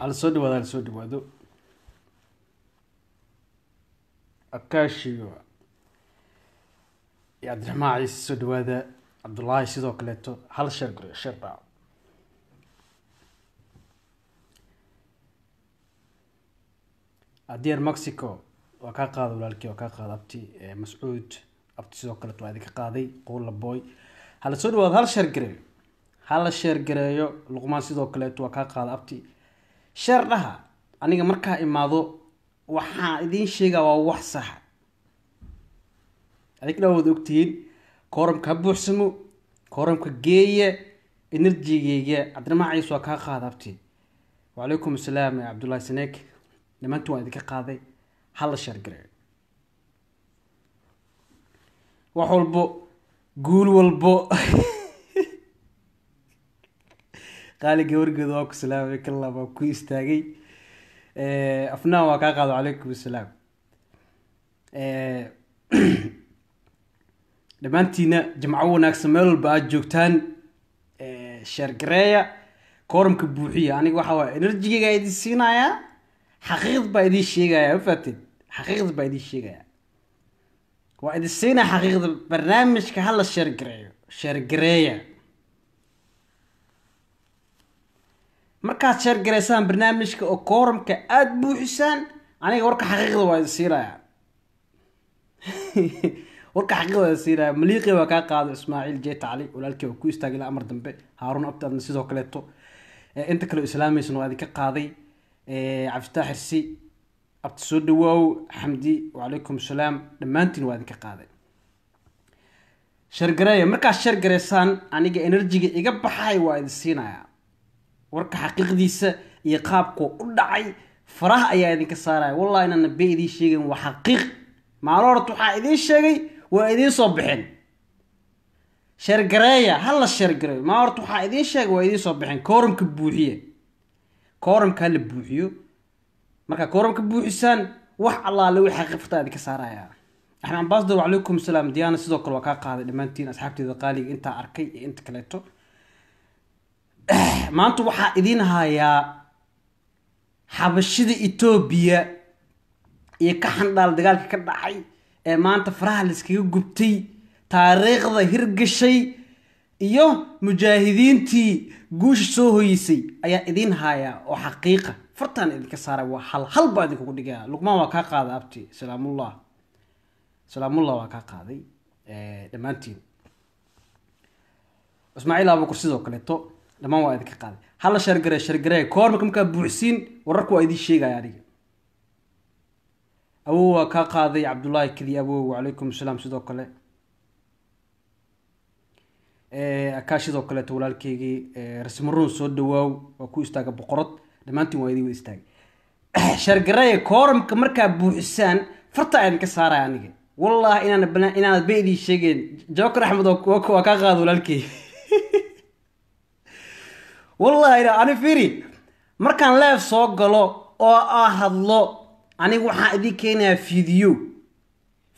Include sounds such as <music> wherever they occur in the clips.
halasoo dhawaada soo dhawaado akaashiga iyo cabdiraxmaan ciise soo dhawaada cabdullaahi sidoo kaleeto hal sheer guriga sheer dhaaco haddii ar mexico waa kaa qaada walaalkii waa kaa qaada abti mascuud abti sidoo kaleeto waa idinka qaaday quula boy halasoo dhawaado hal sheer gareeyo hala sheer gareeyo luqmaan sidoo kaleeto waa kaa qaada abti sheer dhaha aniga markaa imaado waxaa idiin sheegaa waa wax saxa adigna waad ogtihiin kooramka ha buuxsamo kooramka geeya enerjigeyga cabdinimaaciis waa kaa qaada abti wacalaykum asalaam cabdullaahi saneek nimantii waan idinka qaaday hala sheergaree wax walbo guul walbo <laughs> qaali gabargeeda waa ku salaamay kalla baa ku istaagay eh, afnaan waa kaa qaado calaykum asalaam eh, <clears throat> dhammaantiina jimco wanaagsan meel walba aad joogtaan eh, sheergareeya kooramka buuxiya aniga waxaa waay enerjigeygaa idin siinayaa xaqiiqd baa idiin sheegayaa mafaatid xaqiiqd baa idin sheegayaa waa idin siinaya xaqiiqda barnaamijka hala sheergareeyo sheergareeya markaad sheergaraysaan barnaamijka oo kooramka aada buuxisaan aniga warka xaqiiqda waa idin siinaya <laughs> warka xaqiiqda waa idin maliiqi baa kaa qaado ismaaciil jeet cali walaalkii waa ku istaagay ilaa amar dambe haaruun abtaadna sidoo kaleeto inta kale islaamaysna waa idinka qaaday cabdiftaax xirsi abti soo dhawaaw xamdi wacalaykum salaam dhammaantiin waa idinka qaaday sheergareeya markaad sheergaraysaan aniga enerjiga iga baxay waa idin siinaya warka xaqiiqdiisa iyo qaabku u dhacay faraha ayaa idinka saaraya wallahi inaan be idiin sheegayn waa xaqiiq maalo horta waxaa idiin sheegay waa idiin soo bixin sheergareeya hala sheergareeyo maalo horta waxaa idiin sheegay waa idiin soo bixin kooramka buuxiye kooramka hala buuxiyo markaa kooramka buuxisaan wax allaale wixii xaqiiqta idinka saaraya axmed ambassador wacalaykum salaam diyaana sidoo kale waa kaa qaaday dhammaantiin asxaabteeda qaaliga intaa arkay iyo inta kaleeto <clears throat> maanta waxaa idiin hayaa xabashida etoobiya iyo ka xandhaal dagaalka ka dhacay ee maanta faraha layskaga gubtay taariikhda hirgashay iyo mujaahidiintii guusha soo hoyisay ayaa idiin hayaa oo xaqiiqa fartaan idinka saara waa hal hal baa idinkugu dhigaya luqmaan waa kaa qaaday abti salaamullah salaamullah waa kaa qaaday dhammaantiin ismaaciil abukur sidoo kaleeto dhamaan waa idinka qaaday hala shargare shargare koor markaa buuxsiin wararku waa idin sheegaya aniga awow waa kaa qaaday cabdullaahi kadi awow wacalaykum salaam sidoo kale akaa eh, sidoo kaleeto walaalkeygii eh, rasmaruun soo dhawaaw waa ku istaaga boqorad dhammaantiin waa idin wada istaagay <clears throat> shargaraya kooramka markaa buuxisaan fartaa idinka saaraya aniga wallahi inaan inaanad ba idin sheegeen jabakar axmed waa kaa qaada walaalkeyga <laughs> wallaahi ani firi markaan leef soo galo oo aan hadlo aniga waxaan idin keenayaa fiidiyo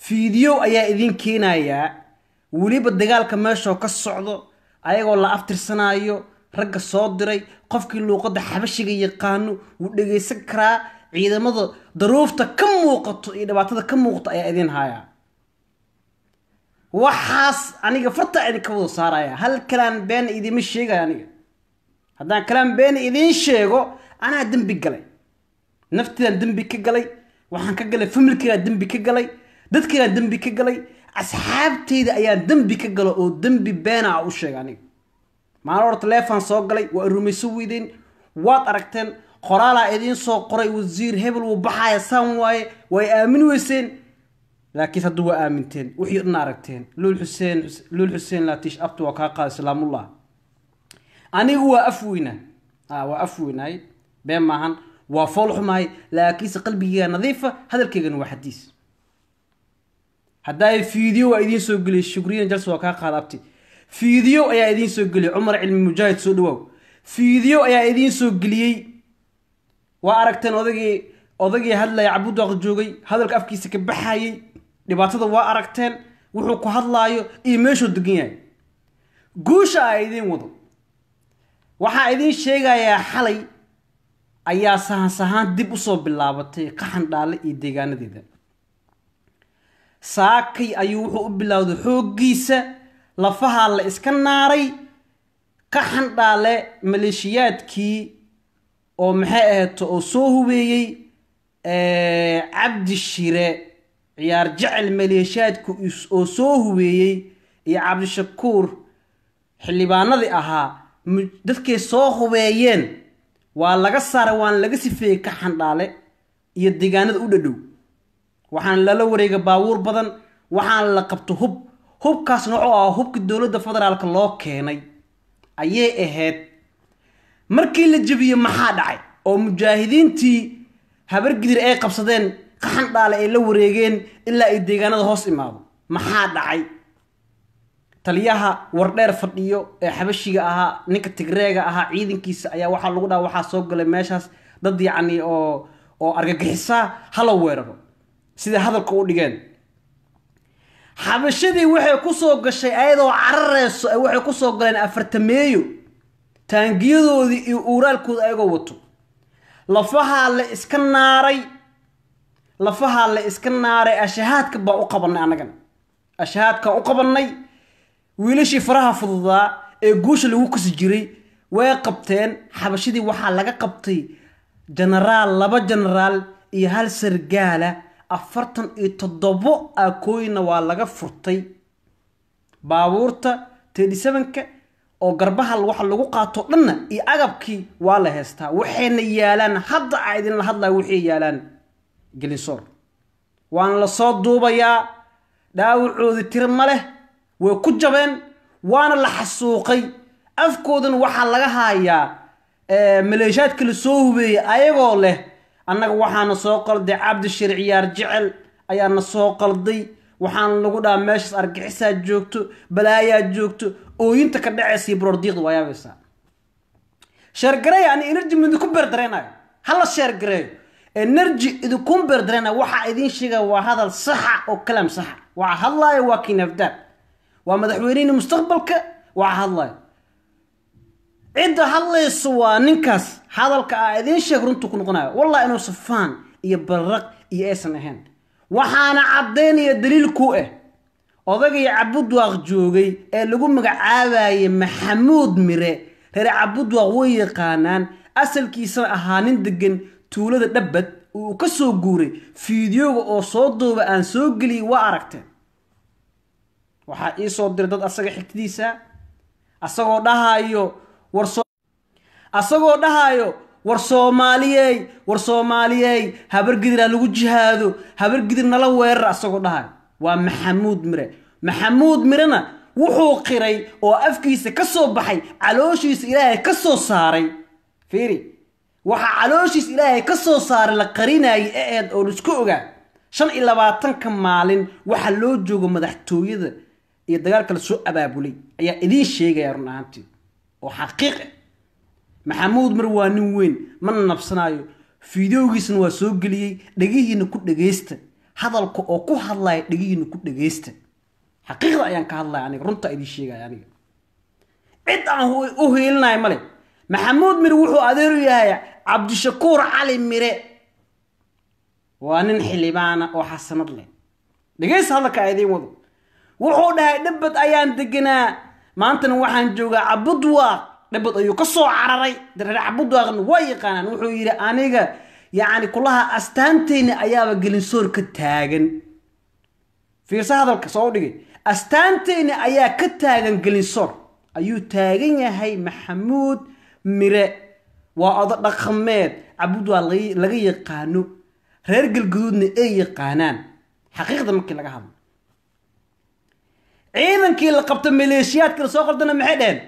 fiidiyo ayaa idin keenayaa weliba dagaalka meeshoo ka socdo ayagoo la aftirsanaayo ragga soo diray qofkii luuqadda xabashiga yaqaano wuu dhagaysan karaa ciidamada daruufta ka muuqato iyo dhibaatada ka muuqato ayaa idin hayaa waxaas aniga fartaa idinka wada saaraya hal kalaan been idima sheegaya aniga haddaan kalaan been idiin sheego anaa dembi galay naftiidaan dembi ka galay waxaan ka galay familkeygaan dembi ka galay dadkeygaan dembi ka galay asxaabteyda ayaan dembi ka galo oo dembi beenaa ah u sheega aniga maalin hor telefon soo galay waa rumayso weydeen waad aragteen qoraalaa idiin soo qoray wasiir hebel wuu baxaaya saan waaye way aamin weyseen laakiin hadduu waa aaminteen wixii dhan aragteen luul xuseen luul xuseen laatiish abtu waa kaa qaada islaamullah anigu waa afweyna ah, waa afweynay been maahan waa fool xumaay laakiinse qalbigeega nadiifa hadalkeygana waa xadiis haddaa fiidiyo waa idiin soo geliyay shugriyan jalsi waa kaa qaad fiidiyo ayaa idiin soo geliyay cumar cilmi mujaahid soo dhawow fiidiyo ayaa idiin soo geliyey waa aragteen odagii odagii hadlaya cabudaq joogay hadalka afkiisa ka baxayay dhibaatada waa aragteen wuxuu ku hadlaayo iyo meeshuu degan yahay guusha a idiin wado waxaa idiin sheegayaa xalay ayaa sahan sahaan dib soo bilaabatay qaxan dhaalle iyo deegaanadeeda saakay ayuu wuxuu u bilowday xooggiisa lafahaa la iska naaray qaxan dhaalle maleeshiyaadkii oo maxay aheeto oo soo hubeeyey cabdi shire ciyaar jecel maleeshiyaadku oo soo hubeeyey iyo cabdishakuur xildhibaanadii ahaa dadkay soo hubeeyeen waa laga saaray waana laga sifeeyey ka xandhaale iyo deegaanada u dhadhow waxaana lala wareega baabuur badan waxaana la qabto hub hubkaas wuxuu ah hubka dowladda federaalka loo keenay ayay ahayd markii la jebiyey maxaa dhacay oo mujaahidiintii habargidir ay qabsadeen qaxan dhaale ay la wareegeen ilaa ay deegaanada hoos imaado maxaa dhacay taliyaha wardheer fadhiyo ee xabashiga ahaa ninka tigreega ahaa ciidankiisa ayaa waxaa lagu dhaha waxaa soo galay meeshaas dad yacni oo oo argagixisaa hala weeraro sida hadalka u dhigeen xabashadii waxay kusoo gashay ayadoo carareyso waxay kusoo galeen afartameeyo taangiyadoodii iyo uuraalkooda ayagoo wato lafahaa la iska naaray lafahaa la iska naaray ashahaadka baa u qabanay annagana ashahaadkaan u qabanay wiilashii faraha fududaa ee guusha lagu kusi jiray way qabteen xabashadii waxaa laga qabtay jenaraal laba jenaraal iyo hal sargaala afartan iyo toddobo aakooyina waa laga furtay baabuurta tedisabanka oo garbaha waxa lagu qaato dhanna iyo agabkii waa la heystaa waxayna yaalaan hadda a idinla hadlaya waxay yaalaan gelinsoor waana la soo duubayaa dhaawacoodi tir ma leh way ku jabeen waana la xasuuqay afkoodan waxaa laga haayaa maleeshaadka la soo hubeeyey ayagoo leh annaga waxaana soo qalday cabdishir ciyaar jecel ayaana soo qalday waxaana lagu dhahaa meeshaas argixisaad joogto balaayaad joogto ooyinta ka dhacaysa iyo brordiiqda waa sheergareey ani energy ma idinku beerdareynayo hala sheergareeyo energy idinku beerdareynayo waxaa idiin sheegaya waa hadal saxa oo kalaam saxa waa hadlaaya waa kinafdaab waa madaxweynihii mustaqbalka waa hadlaya cidda hadlaysa waa ninkaas hadalka a ah idiin sheeg runtuu ku noqonayo wallah inuu safaan iyo barraq iyo aysan ahayn waxaana caddaynaya daliil ku ah eh. odagii cabudwaaq joogay ee lagu magacaabayay maxamuud mire reer cabudwaaq way yaqaanaan asalkiisana ahaa nin degan tuulada dhabad uu ka soo guuray fiidiyoga oo soo dooba aan soo geliyay waa aragteen waxaa iisoo diray dad asaga xigtidiisa asagoo dhahaayo war asagoo dhahaayo war soomaaliyey war soomaaliyey habargidirha lagu jihaado habargidir nala weerar asagoo dhahayo waa maxamuud mire maxamuud mirena wuxuu qiray oo afkiisa ka soo baxay calooshiisa ilaahay ka soo saaray fiiri waxaa calooshiisa ilaahay ka soo saaray la qarinaayay e eed oo la isku ogaa shan iyo labaatanka maalin waxaa loo joogo madaxtooyada iyo dagaalka lasoo abaabulay ayaa idiin sheegaya run ahaantii oo xaqiiqa maxamuud mar waa nin weyn mana nabsanaayo fideogiisna waa soo geliyey dhegihiina ku dhagaysta hadalka oo ku hadlaya dhegihiina ku dhagaysta xaqiiqda ayaan ka hadlaya aniga runtaa idiin sheegaya aniga cid aan u hiilinaya male maxamuud mir wuxuu adeer u yahay cabdishakuur cali mire waa nin xildhibaana oo xasanad leh dhegaysta hadalka idiin wado wuxuu dhahay dhabbad ayaan deganaa maantana waxaan joogaa cabudwaaq dhabbad ayuu ka soo cararay dareer cabudwaaqna waa yaqaanaan wuxuu yidhi aniga yacni kulaha astaanteyna ayaaba gelinsoor ka taagan fiirsa hadalka soo dhigay astaanteyna ayaa ka taagan gelinsoor ayuu taagan yahay maxamuud mire waa odo dhaqameed cabudwaa laga yaqaano reer galguduudna ay yaqaanaan xaqiiqda markii laga hadlo ciidankii la qabta maleeshiyaadka la soo qaldana maxay dheheen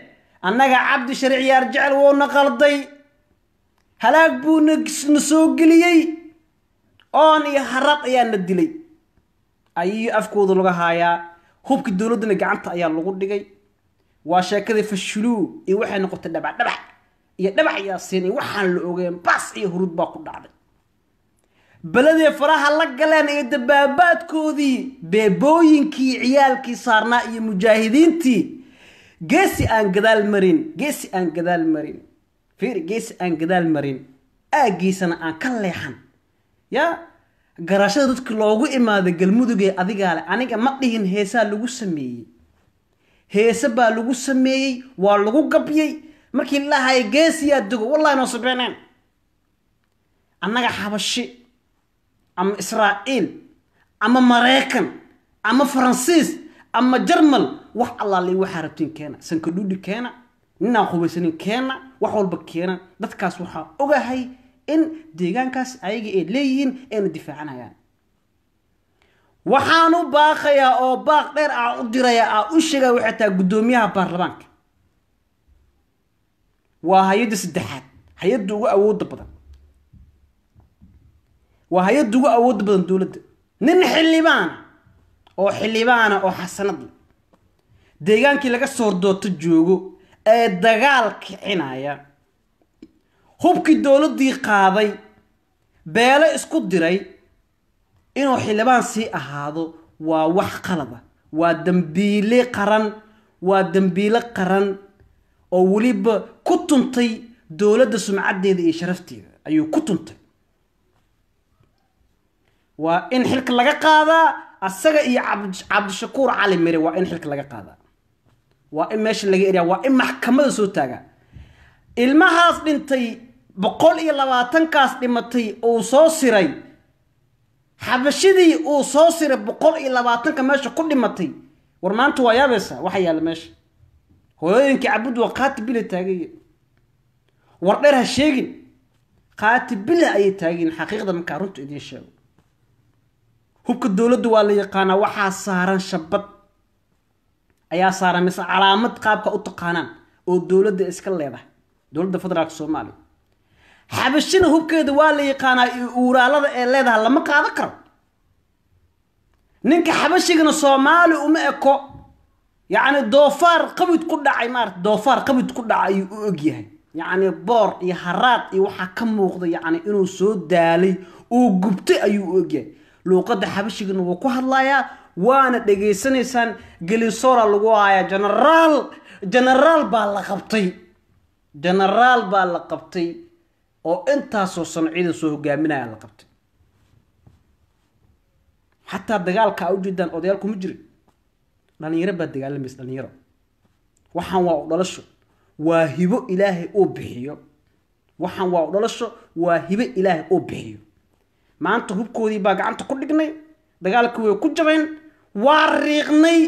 annaga cabdi sharciyaar jecel wouna qalday halaag buu nana soo geliyey oon iyo harad ayaa na dilay ayuu afkooda laga haayaa hubkii dowladdana gacanta ayaa lagu dhigay waa sheekadii fashuluu iyo waxay noqotay dhabacdhabax iyo dhabac yaasiin iyo waxaan la ogeen baas iyo hurud baa ku dhacday beleday faraha la galeen ee dabaabaadkoodii beebooyinkii ciyaalkii saarnaa iyo mujaahidiintii geesi aan gadaal marin geesi aan gadaal marin fiir geesi aan gadaal marin aagiisana aan ka leexan ya garaashada dadka loogu imaada galmudugee adigaale aniga ma dhihin heesaa lagu sameeyey heese baa lagu sameeyey waa lagu gabyey markii lahay geesiyaa dogo wallahi noo sabeeneen annaga xabashi ama israaciil ama maraykan ama faransiis ama jarmal wax allaaliy waxaa rabtiin keena sankadhuudhi keena ninaan qubaysanin keena wax walba keena dadkaas waxaa ogahay in deegaankaas ayaga ay leeyihiin ayna difaacanayaan waxaanu baaqayaa oo baaq dheer ah u diraya aa u sheegaa waxay tahay guddoomiyaha baarlamaanka waa hay-adda saddexaad hay-adda ugu awoodda badan waa hay-adda ugu awood badan dowladda nin xildhibaana oo xildhibaana ah oo xasanad leh deegaankii laga soo joogo ee dagaal kicinaya hubkii dowladdii qaaday beelo isku diray inuu xildhibaan sii ahaado waa wax qalada waa dambiile qaran waa dambiile qaran oo weliba ku tuntay dowladda sumcaddeeda iyo sharafteeda ayuu ku tuntay waa in xilka laga qaadaa asaga iyo cabdishakuur cali mire waa in xilka laga qaadaa waa in meesha laga eriya waa in maxkamada soo taagaa ilmahaas dhintay boqol iyo labaatankaas dhimatay uu soo siray xabashidii uu soo siray boqol iyo labaatanka meesha ku dhimatay war maanta waa yaabaysa waxa yaalla meesha hooyooyinkii cabud waa kaati bila taagay war dheer ha sheegin kaati bila ayay taagin xaqiiqda markaa runtu idiin sheego hubka dowladdu waa la yaqaanaa waxaa saaran shabad ayaa saaran mise calaamad qaabka u taqaanaan oo dowladda iska leedahay dowladda federaalk soomaaliya xabashina hubkeeda waa la yaqaanaa uuraalada ee leedaha lama qaadan karo ninka xabashigana soomaali uma eko yacni doofaar qabid ku dhacay maarata doofaar qabid ku dhacay ayuu u og yahay yacni boor iyo haraad iyo waxaa ka muuqda yacni inuu soo daalay uu gubtay ayuu u ogyahay luuqadda xabashigana wuu ku hadlayaa waana dhagaysanaysaan gelisora lagu haayaa genaraal genaraal baa la qabtay genaraal baa la qabtay oo intaasoo sano ciidan soo hogaaminaya la qabtay xataa dagaalka a ujeedaan odayaal kuma jirin dhalinyaro baa dagaalamaysa dhalinyaro waxaan waa udhalasho waa hibo ilaahay oo bixiyo waxaan waa u dhalasho waa hibo ilaahay uu bixiyo maanta hubkoodii baa gacanta ku dhignay dagaalka way ku jabeen waa riiqnay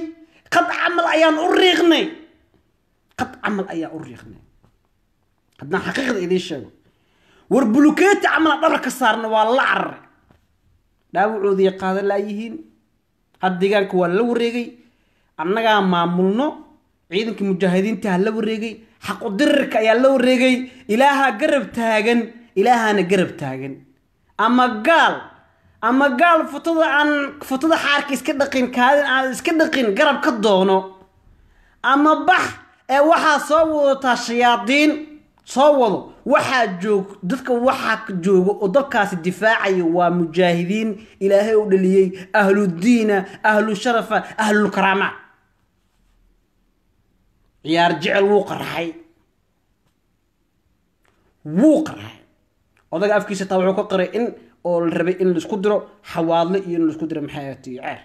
qad camal ayaan u riiqnay qad camal ayaan u riiqnay haddaan xaqiiqda idiin sheego war bulukeeti camalaan dhabar ka saarna waa la cararay dhaawacoodiiy qaadan laayihiin had deegaanka waa la wareegay annagaa maamulno ciidanka mujaahidiinta ha la wareegay xaqu ayaa la wareegay ilaahaa garab taagan ilaahaana garab taagan ama gaal ama gaal futada aan futada xaarka iska dhaqin kaadin aan iska dhaqin garab ka doono ama bax ee waxaa soo wadataa shayaadiin soo wado waxaa joog dadka waxaa jooga oo dalkaasi difaacaya waa mujaahidiin ilaahay u dhaliyey ahludiina ahlusharafa ahlulkaraama ciyaar jecel wuu qarxay wuu qarxay odaga afkiisa taa wuxuu ka qoray in oo la rabay in laisku diro xawaadle iyo in laisku diro maxaat ceer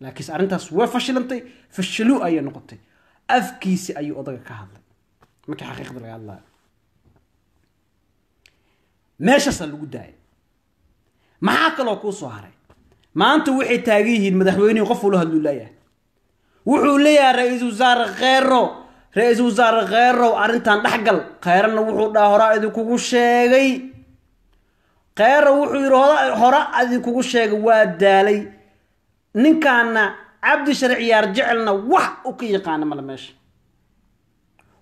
laakiinse arrintaas waa fashilantay fashaluu ayay noqotay afkiisi ayuu odaga ka hadlay markii xaqiiqda laga hadlaayo meeshaasaa lagu daayay maxaa kaloo kuu soo haray maanta waxay taagan yihiin madaxweynihii qof uula hadluu laayahay wuxuu leeyahay ra-iisul wasaare kheero ra-iisul wasaare kheerow arrintan dhexgal kheerana wuxuu dhaha horaa idinkugu sheegay kheyra wuxuu yidhi hore adinkugu sheega waa daalay ninkaana cabdi sharciyaar jecelna wax u ka yaqaana mala meesha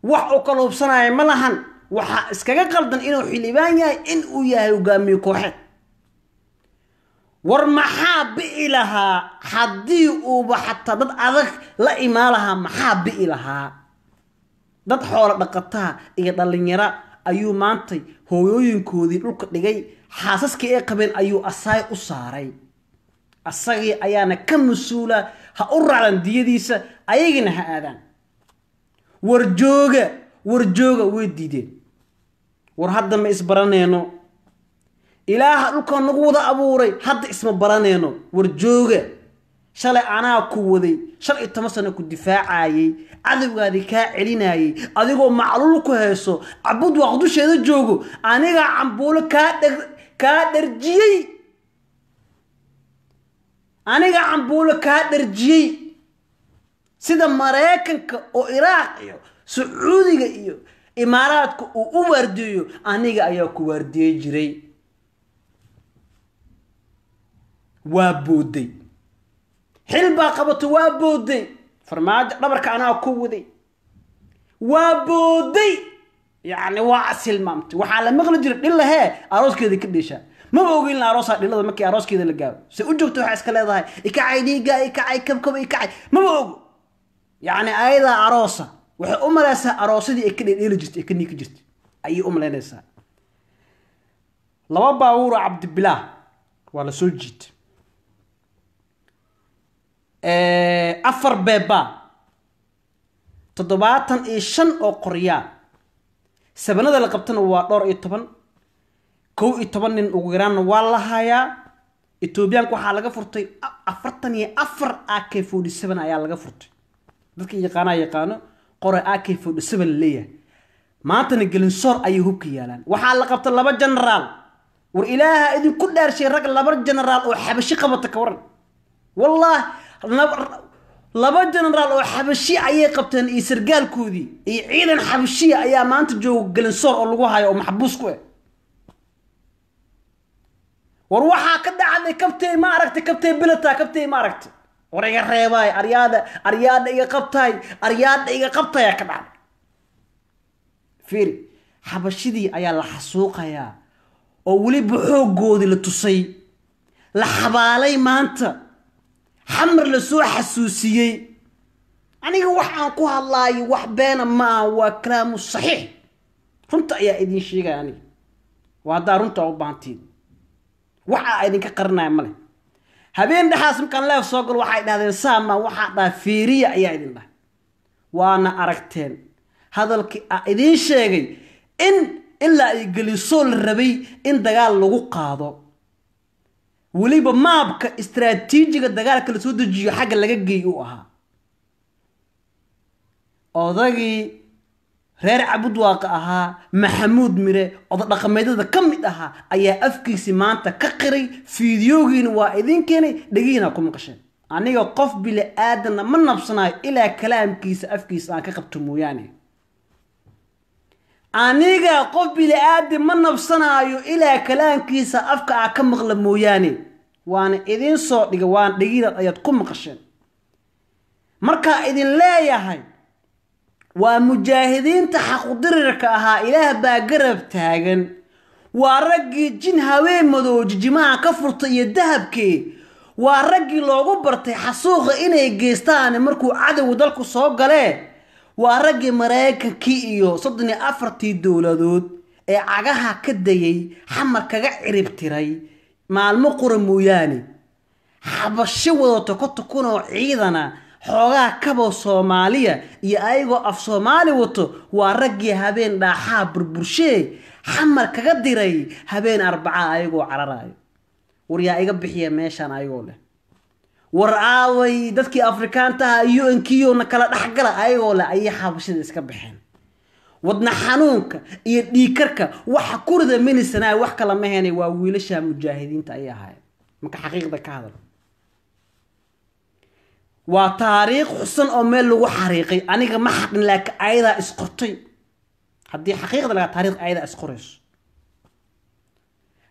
wax u kaluubsanaya ma lahan waxaa iskaga qaldan inuu xildhibaan yahay in uu yahay hogaamiye kooxeed war maxaa bi'i lahaa haddii uuba xataa dad adag la imaa lahaa maxaa bi'i lahaa dad xoolo dhaqataha iyo dhallinyara ayuu maantay hooyooyinkoodii dhulka dhigay xaasaskii ay qabeen ayuu asaay u saaray asagii ayaana ka mas-uula ha u racdan diyadiisa ayagina ha aadaan war jooga war jooga way diideen war hadda ma isbaraneyno ilaaha dhulka nagu wada abuuray hadda isma baranayno jooga shalay anaa ku waday shan iyo toban sano ku difaacayey cadowgaadi kaa celinayey adigoo macluul ku hayso cabud waaqdusheeda joogo anigaa cambuulo kaa dheg kaa dharjiyey aniga cambuulo kaa dharjiyey sida maraykanka oo iraaq iyo sacuudiga iyo imaaraadka uu u waardiyeyo aniga ayaa ku waardiyey jiray waa booday xil baa qabato waa booday farmaajo dhabarka anaa ku waday waa booday yani waa asilmaamtay waxaa la maqli jira dhillahe arooskeeda ka dheeshaa maba ogeyn la aroosaa dhilada markii arooskeeda la gaaro se u joogto waxaa iska leedahay ikacay dhiiga ikacay kabkaba ikacay maba ogo yacni ayadaa aroosa waxay u malaysaa aroosadii ay ka dhedheeli jirtay ee ka niiki jirtay ayay u malaynaysaa laba baabuur cabdibilaah waa la soo jiitay afar beebaa toddobaatan iyo shan oo qoryaa sabanada la qabtana waa dhowr iyo toban kow iyo toban nin ugu yaraanna waa la hayaa etoobiyaanka waxaa laga furtay afartan iyo afar a k forty seven ayaa laga furtay dadka yaqaanaa yaqaano qore a k forty seven la leeyahay maantana gelinsoor ayay hubka yaalaan waxaa la qabta laba genaraal war ilaaha idinku dhaarshay rag laba genaraal oo xabashi qabata ka waran wallahi laba jenaraal oo xabashi ayay qabteen iyo sargaalkoodii iyo ciidan xabashiya ayaa maanta jooga galansoor oo lagu hayo oo maxbuus ku eh war waxaa ka dhacday kabtay ma aragtay kabtay bilata kabtay ma aragtay war iga reebaay aryaada aryaadha iga qabtay aryaadha iga qabtaaya ka dhacday fiir xabashidii ayaa la xasuuqayaa oo weliba xooggoodii la tusay la xabaalay maanta xamar la soo xasuusiyey aniga wax aan ku hadlaayo wax beena ma aha waa kalaamu saxiix runta ayaa idin sheegaya aniga waa haddaa runtaa u baahantiin waxaa idinka qarinaya male habeen dhexaas markaan leef soo galo waxay dhahdeen saama waxaa dhaha fiiriya ayaa idin dhahay waana aragteen hadalkii a idiin sheegay in ilaa ay gelisoo la rabay in dagaal lagu qaado weliba maabka istraatiijiga dagaalka la soo dejiyo xagga laga geey uu ahaa odagii reer cabud ahaa maxamuud mire oda dhaqameedyada ka mid ahaa ayaa afkiisi maanta ka qiray fiidiyogiina waa idin keenay dhegihiina ku maqasheen aniga qof bili aadanna ma nabsanaayo ilaa kalaamkiisa afkiisa aan ka qabto mooyaane aniga qof bili-aadam ma nabsanaayo ilaa kalaankiisa afka ah ka maqla mooyaane waana idiin soo dhiga waana dhigiinad ayaad ku maqasheen markaa idin leeyahay waa mujaahidiinta xaqudirirka ahaa ilaah baa garab taagan waa raggii jin haween madow jijimaha ka furtay iyo dahabkii waa raggii loogu bartay xasuuqa inay geystaan markuu cadowgu dalku soo galee waa raggii maraykankii iyo soddon iyo afartii dowladood ee cagaha ka dayay xamar kaga cirib tiray maalmo qura mooyaane xabasho wadato ka tukun ciidana xoogaa kabo soomaaliya iyo ayagoo af soomaali wato waa raggii habeen dhaaxaa burburshee xamar kaga diray habeen arbaca ayagoo cararayo war yaa iga bixiya meeshaan ayagoo leh war aaway dadkii afrikaantaha ah un-kiyo kala dhexgala ayagoo leh ayay xabashada iska baxeen wadna xanuunka iyo dhiikarka waxa kurida minisana wax kala ma heenay waa wiilasha mujaahidiinta ayay ahaayeen marka xaqiiqda ka hadal waa taariikh xusan oo meel lagu xariiqay aniga ma xaqin laakiin ayadaa isqortay haddii xaqiiqda lagaa taarikh ayadaa isqorayso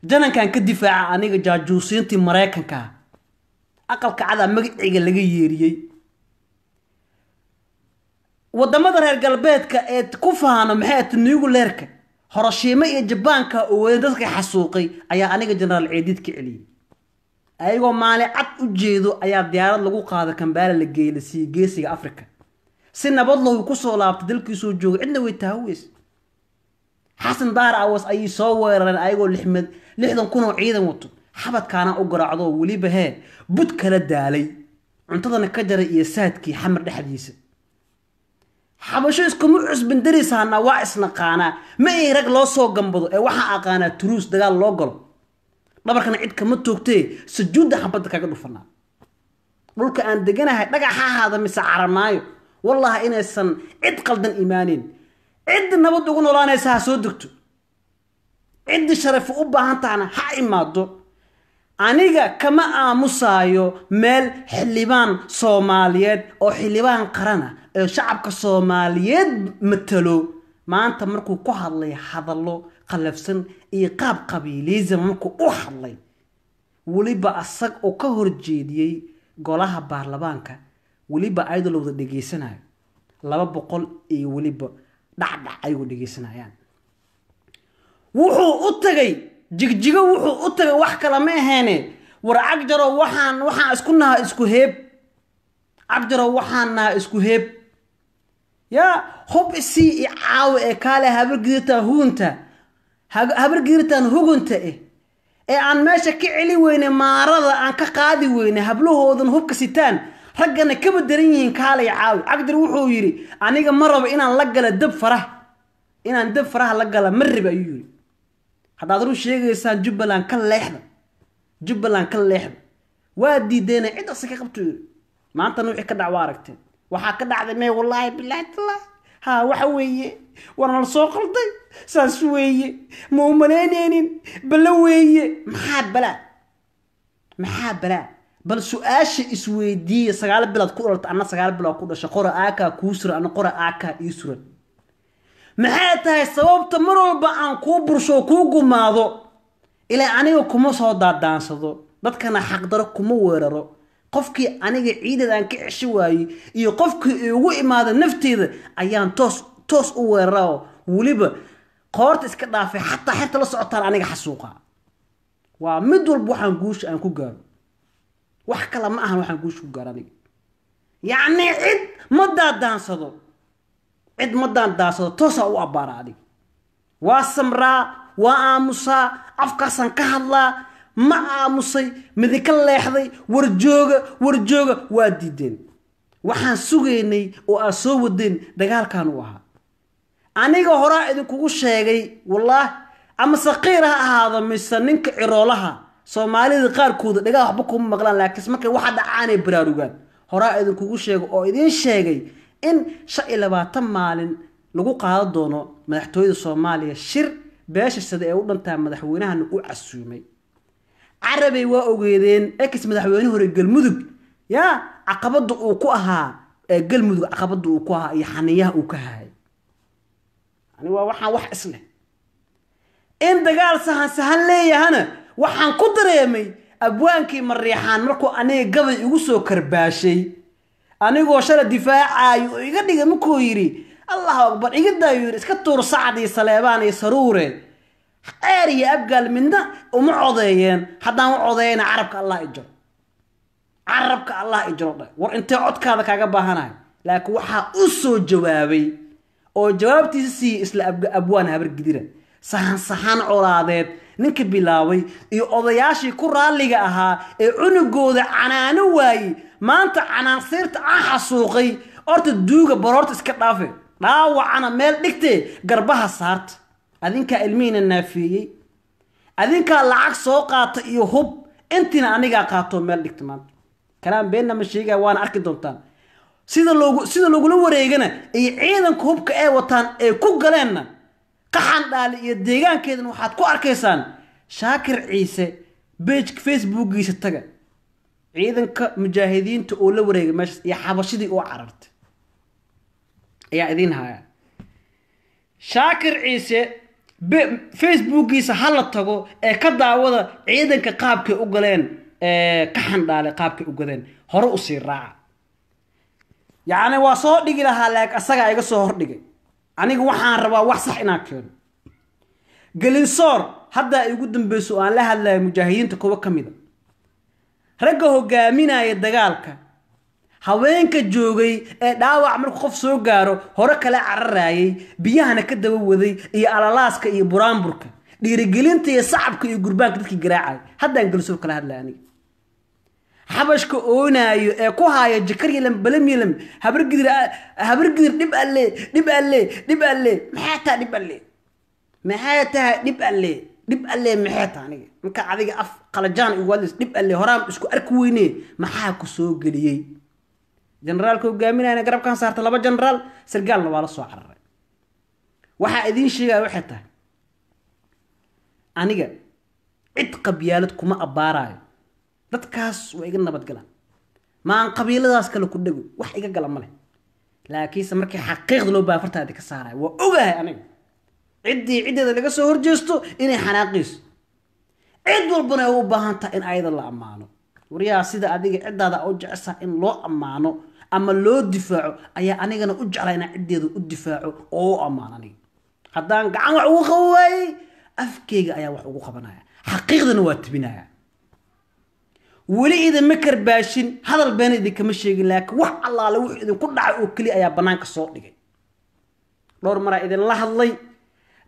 janankan ka difaaca aniga jaajuusiintii maraykankaa ah aqalka cada magaceyga laga yeeriyey wadamada reer galbeedka ee ku faano maxay tuniigu leerka horashiimo iyo jabaanka oo weyn dadka xasuuqay ayaa aniga jenaraal ceediid ka celiyey ayagoo maalin cad u jeedo ayaa diyaarad lagu qaada kambaala la geeyey lasiiye geesiga africa si nabad lahoy kusoo laabtay dalkiisoo jooga cidna way tahawes xasan daar awas ayay soo weerareen ayagoo lixdan kun oo ciidan wato xabadkaana u garaacdo weliba hee bud kala daalay cuntadana ka jaray iyo saadkii xamar dhexdiisa xabasho iskuma cusbin dariisaana waa isnaqaanaa ma ay rag loo soo gambado ee waxaa aqaanaa turuus dagaal loo galo dhabarkana cid kama toogtee sujuudda xabadda kaga dhufanaa dhulka aan deganahay dhagaxa ahaada mise caranaayo wallahi inaysan cid qaldan imaanayn cid nabad ugu noolaanaysa ha soo degto ciddi sharafi u baahan tahana ha imaado aniga kama aamusaayo meel xildhibaan soomaaliyeed oo xildhibaan qarana ah ee shacabka soomaaliyeed matalo maanta markuu ku hadlay hadallo qalafsan iyo qaab qabiiliisama markuu u hadlay weliba asag oo ka horjeediyey golaha baarlamaanka weliba ayadoo la wada dhegaysanayo laba boqol iyo weliba dhacdhac ayagoo dhegeysanayaan wuxuu u tagay jigjigo wuxuu u tagay wax kale ma aheene war cagjarow waxaan waxaan isku nahaa isku heeb cagjarow waxaan nahaa isku heeb yaa hub isii i caawo ee kaale habargidirtaa hugunta habargidirtaan hugunta eh ee aan meesha ka celi weyne maarada aan ka qaadi weyne hablahoodan hubka sitaan raggana kaba daran yihiin kaalay caawi cagdir wuxuu yidhi aniga ma rabo inaan la gala dab farah inaan dab faraha la gala ma riba ayuu haddaad run sheegaysaan jubbaland ka leexda jubbaland ka leexda waa diideena cid asaka qabto yiri maantana wixii ka dhac waa aragteen waxaa ka dhacday mee wallaahi bilaahi tallaahi haa waxa weeye waana la soo qalday saas weeye ma u malaynaynin weeye maxaa balaa maxaa balaa bal su-aasha isweydiiya sagaal bilood ku dhalta anna sagaal bilood ku dhasha qora aakaa kuu suran anna qora aakaa ii suran maxay tahay sababta mar walba aan kuu bursho kuu gumaado ilaa aniga kuma soo daadaansado dadkana xaqdaro kuma weeraro qofkii aniga ciideeda aan ka ceshi waayey iyo qofkii igu imaada nafteeda ayaan toos toos u weerara weliba qoorta iska dhaafay xataa xerta la socotaan aniga xasuuqa waa mid walba waxaan guusha aan ku gaaro wax kale ma ahan waxaan guusha ku gaaro aniga yacnii cid ma daadaansado cidmadaan daasado toosaa u abbaara adig waa samraa waa aamusaa afkaasaan ka hadlaa ma aamusay midinka leexday warjooga warjooga waa diideen waxaan sugaynay oo aad soo wadeen dagaalkan u ahaa aniga horaa idinkugu sheegay wallaahi ama saqiir ha ahaado mise ninka ciroolaha soomaalida qaarkooda dhagaa waxba kuma maqlaan laakiinse markay waxa dhacaanay baraarugaan horaa idinkugu sheegay oo idiin sheegay in shan iyo labaatan maalin lagu qaadan doono madaxtooyada soomaaliya shir beesha sada ee u dhantaa madaxweynahana u casuumay carabay waa ogeedeen ex madaxweyne hore galmudug yaa caqabada uu ku ahaa ee galmudug caqabada uu ku ahaa iyo xaniyaha uu ka hahay yani waa waxaan wax isleh in dagaal sahan sahan leeyahana waxaan ku dareemay abwaankii mariixaan markuu aniga gabay igu soo karbaashay anigoo shala difaacaayo oo iga dhiga markuu yidhi allahu akbar igadaayuu yidhi iska tuur sacad iyo saleebaan iyo saruure ceer iyo abgaal midna uma codeeyeen haddaan u codeyna carabka allah ijro carabka allah ijro dheh war intee codkaada kaaga baahanayo laakiin waxaa u soo jawaabay oo jawaabtiisa siiya isla abwaan habargidira sahan sahaan colaadeed ninka bilaabay iyo odayaashii ku raalliga ahaa ee cunugooda canaano waayey maanta canaasiirta aan xasuuqay horta duuga baroorta iska dhaafe dhaawacana meel dhigte garbaha saarta adinkaa ilmihiina naafeeyey adinkaa lacag soo qaata iyo hub intiina anigaa qaato meel dhigta maanta kalaam beenna ma sheegaa waana arki doontaan sida loogu sida logula wareegana ay ciidanka hubka ee wataan ee ku galeenna qaxan dhaali iyo deegaankeedana waxaad ku arkaysaan shaakir ciise beejka facebookiisa taga ciidanka mujaahidiinta oo la wareegay meeshaas iyo xabashidii u carartay ayaa idiin haya shaakir ciise facebookiisa hala tago ee ka daawada ciidanka qaabkay u galeen ka xandhaalay qaabkay u galeen hore usii raaca yacni waa soo dhigi lahaa laak asagaa iga soo hordhigay aniga waxaan rabaa wax sax inaan keeno galinsoor haddaa igu dambeyso aan la hadlaya mujaahidiinta kuwa ka mid a ragga hogaaminaya dagaalka haweenka joogay ee dhaawac markuu qof soo gaaro hore kala cararayay biyahana ka daba waday iyo alalaaska iyo buraanburka dhiirigelinta iyo sacabka iyo gurbaanka dadkii garaacay haddaan galsow kala hadla aniga xabashka oonaayo ee ku haaya jakar yelan balam yelan habargidir habargidir dhib alle dhib alle dhib alle maxaa taha dhib alle maxaa tahay dhib alle dhib alle maxee ta aniga markaa adiga af qalajaan iguadlays dhib alle horaan isku arki weyne maxaa ku soo geliyey generaalka hogaaminayana garabkan saarta laba generaal sargaalna waa la soo cararay waxaa idiin sheegaya waxay tahay aniga cid qabyaalad kuma abbaaraayo dadkaas waa iga nabadgalaan ma qabiiladaas kale ku dhego wax iga gala ma leh laakiinse markii xaqiiqda loo baafartaadi ka saaraya waa ogahay aniga ciddii ciddeeda laga soo horjeesto inay xanaaqiiso cid walbana ay u baahan tahay in ayada la ammaano waryaha sida adiga ciddaada u jecesah in loo ammaano ama loo difaaco ayaa anigana u jeclaa inaa ciddeeda u difaaco oo u ammaan aniga haddaan gacan wax ugu qaban waayey afkeyga ayaa wax ugu qabanaya xaqiiqdana waa tibinaya weli idinma karbaashin hadal beena idinkama sheegin laakiin wax allaale wuxuu idinku dhacay oo keliya ayaa bannaanka soo dhigay dhowr maraa idinla hadlay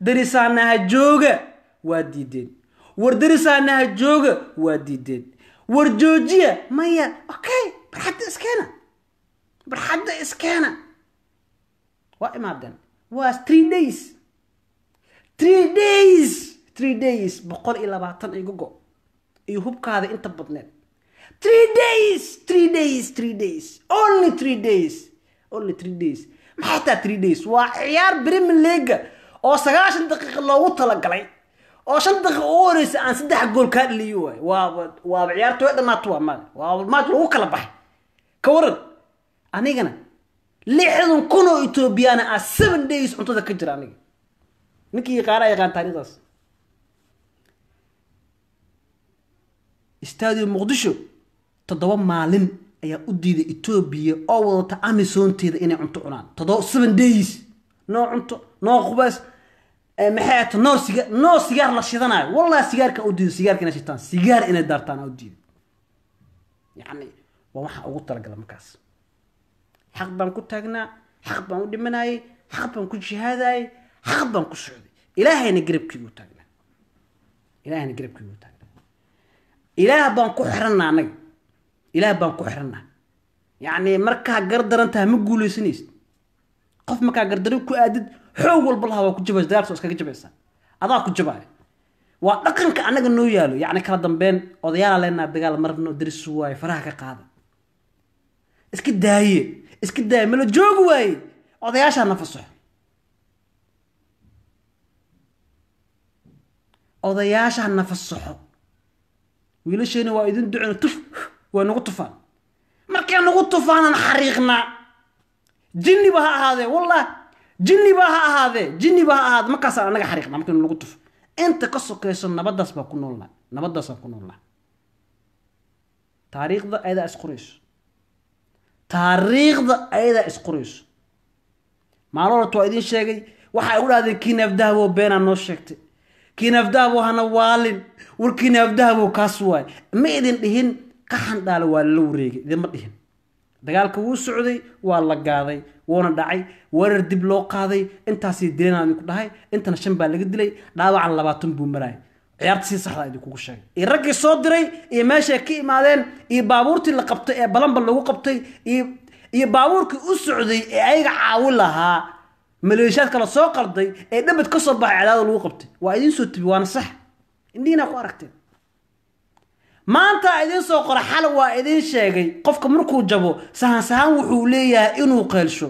darisaana ha jooga waa diideen war darisaanaha jooga waa diideen war joojiya maya okay barxadda iskeena barxadda iskeena waa imaadeen waa three days three days tree days boqol iyo labaatan igogo iyo hubkaada inta badneed tree days tree days tree days only three days only tree days maxay taa tree days waa ciyaar brimin leaga oo sagaashan daqiiqa loogu talagalay oo shan daqiiqa u horeysa aan saddex gool kaa dhaliyo waay waaba waaba ciyaartooy dhammaatu waa maga waaba maaj lagu kala baxay ka waran anigana lixdan kun oo ethoobiyaana ah seven days cuntada ka jira aniga ninkii yaqaana yaqaan taariikhdaas stadio muqdisho toddoba maalin ayaa u diiday etoobiya oo wadata amisoonteeda inay cunto cunaan toddoba seven days noo cunto noo qubaas Eh, maxay ta no siga no sigaar la shidanayo wallahi sigaarka u diido sigaarka shitaan sigaar inay daartaan u diido yacni waa waxa ugu talagala markaas xaq baan ku taagnaa xaq baan u dhimanayay xaq baan ku jihaadayay xaq baan ku socday ilaahayna garabkiigu taagnaa ilaahayna garabkiigu taagnaa ilaah baan ku xirannaa annaga ilaah baan ku xirannaa yacni markaa gardarantaha ma guulaysanaysid qof markaa gardaran ku aadid xoog walba laha waa ku jabaysa dagaalkas waa jabaysaa adaa ku jabaaya waa dhaqanka annaga noo yaalo yacni kala dambeyn odayaala leenaha dagaal marno daris waaye faraha ka qaada iska daaye iska daaye mala joogi waaye odayaashaa na fasaxo odayaashaa na wiilasheena waa idin ducina tuf waa nagu tufaan markay nagu tufaanaan xariiqnaa jinniba ha ahaadee wallah jinniba ha ahaade jinniba ha ahaade markaasaan anaga xariiqna markaynu lagu tufo inta ka sokayso nabadaas baa ku noolnaa nabadaasaan ku noolnaa taariikhda ayadaa isqorayso taariikhda ayadaa isqorayso maalin waa idiin sheegay waxay u dhahdeen kiinaafdahabo beenaa noo sheegtay kiinaafdahabo hana waalin war kiinaafdahabo kaas waaye ma idin dhihin qaxan dhaala waa lala wareegay idinma dhihin dagaalka wuu socday waa la gaaday wuuna dhacay weerar dib loo qaaday intaasi dilanaan idinku dhahay intana shan baa laga dilay dhaawacan labaatan buu marayay ciyaarta sii saxda idinkugu sheegay iyo raggii soo diray iyo meeshaay ka imaadeen iyo baabuurtii la qabtay ee balanba lagu qabtay iyo iyo baabuurkii u socday ee ayaga caawi lahaa maleeshiyaad la soo qalday ee dhabad ka soo baxay cadaada lagu qabtay waa idin soo tibi waana sax indhihinaa ku aragteen maanta idiin soo qora xal waa idiin sheegay qofka markuu jabo sahan sahaan wuxuu leeyahay inuu qeelsho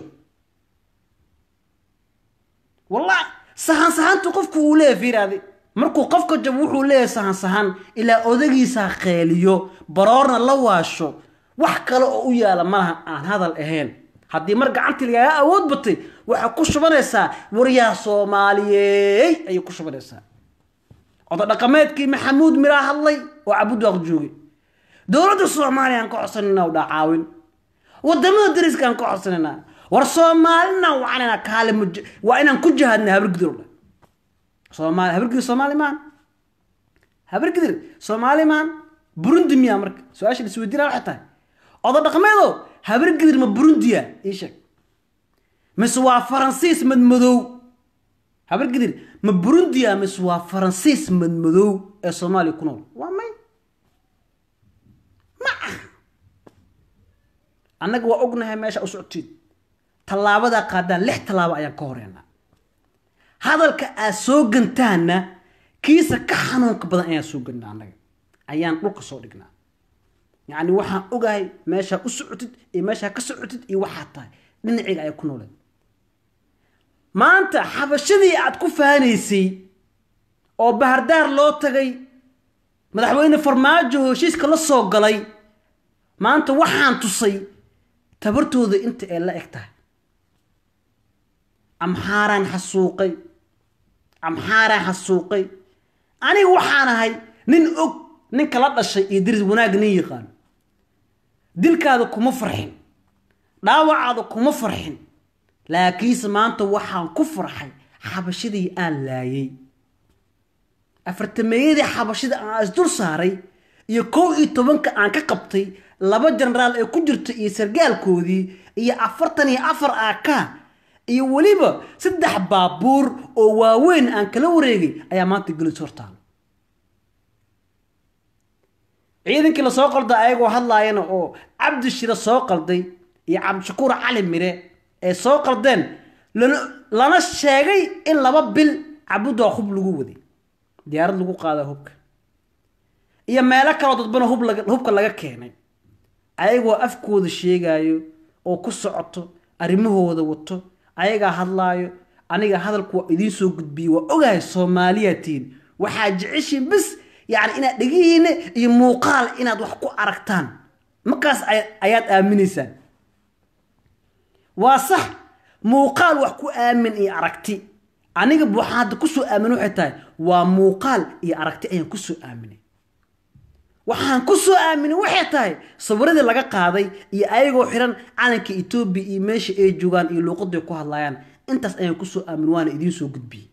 walla sahan sahaantu qofku wuu leeyahy fiiraadi markuu qofka jabo wuxuu leeyahay sahan sahaan ilaa odagiisa ha qeeliyo baroorna la waasho wax kale oo u yaala malaha aan hadal ahayn haddii mar gacanti lagaaga awood batay waxay ku shubanaysaa waryaha soomaaliyeey ayay ku shubanaysaa oda dhaqameedkii maxamuud miraa hadlay oo cabuddaaq jooge dowladda soomaaliya aan ka codsanayna dha caawin wadamada dariska aan ka codsanayna war soomaalina waa inaan kaalimo waa inaan ku jihaadna habargidir dha soomaali habargidir soomaali maan habargidir soomaali maan burundi miya marka su-aasha la isweydiinaa waxay tahay odo dhaqmeedo habargidir ma burundiya ii sheeg mise waa faransiis madmadow habargidir ma burundiya mise waa faransiis madmadow ee soomaaliya ku nool annaga waa ognahay meesha u socotiin tallaabadaa qaadaan lix tallaabo ayaan ka horeyna hadalka aad soo gantaana kiisa ka xanuunka badan ayaan soo gannaa annaga ayaan dhulka soo dhignaa yacni waxaan ogahay meeshaa u socotid iyo meeshaa ka socotid iyo waxaad tahay dhinaciga ayaa ku nooleed maanta xabashadii aad ku faanaysay oo bahardaar loo tagay madaxweyne farmaajo heshiiska la soo galay maanta waxaan tusay tabartooda inta ay la eg tahay amxaaraan xasuuqay amxaaraan xasuuqay aniga waxaan ahay nin og ninka la dhashay iyo diris wanaag nin yaqaano dilkaada kuma farxin dhaawacaada kuma farxin laakiinse maanta waxaan ku farxay xabashadii aan laayay afartameeyadii xabashida aan isdul saaray iyo kow iyo tobanka aan ka qabtay laba jenaraal ay ku jirta iyo sargaalkoodii iyo afartan iyo afar aka iyo weliba saddex baabuur oo waaweyn aan kala wareegay ayaa maanta gelis hortaala ciidankii lasoo qalda ayagoo hadlaayana oo cabdishire soo qalday iyo cabdishakuur cali mire ee soo qaldeen lana sheegay in laba bil cabuddaa hub lagu waday diyaarad lagu qaada hubka iyo meelo kaloo dadbana hubka laga keenay ayagoo afkooda sheegaayo oo ku socoto arrimahooda wato ayagaa hadlaayo aniga hadalku waa idiin soo gudbiyey waa ogahay soomaaliyaatiin waxaa jeceshiin bis yacni inaad dhegihiinna iyo muuqaal inaad wax ku aragtaan markaas ayaad aaminaysaan waa sax muuqaal wax ku aamin iyo aragti aniga waxaa hadda kusoo aamin waxay tahay waa muuqaal iyo aragti ayaan kusoo aaminay waxaan ku soo aaminay waxay tahay sawiradii laga qaaday iyo ayagoo xiran calanka etoobiya iyo meesha ay joogaan iyo luuqaday ku hadlayaan intaas ayaan kusoo aamin waana idiin soo gudbiyey